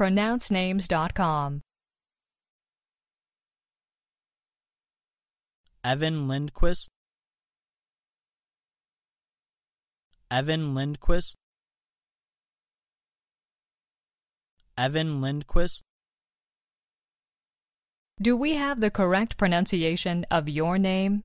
pronouncenames.com. Evan Lindquist Evan Lindquist Evan Lindquist Do we have the correct pronunciation of your name?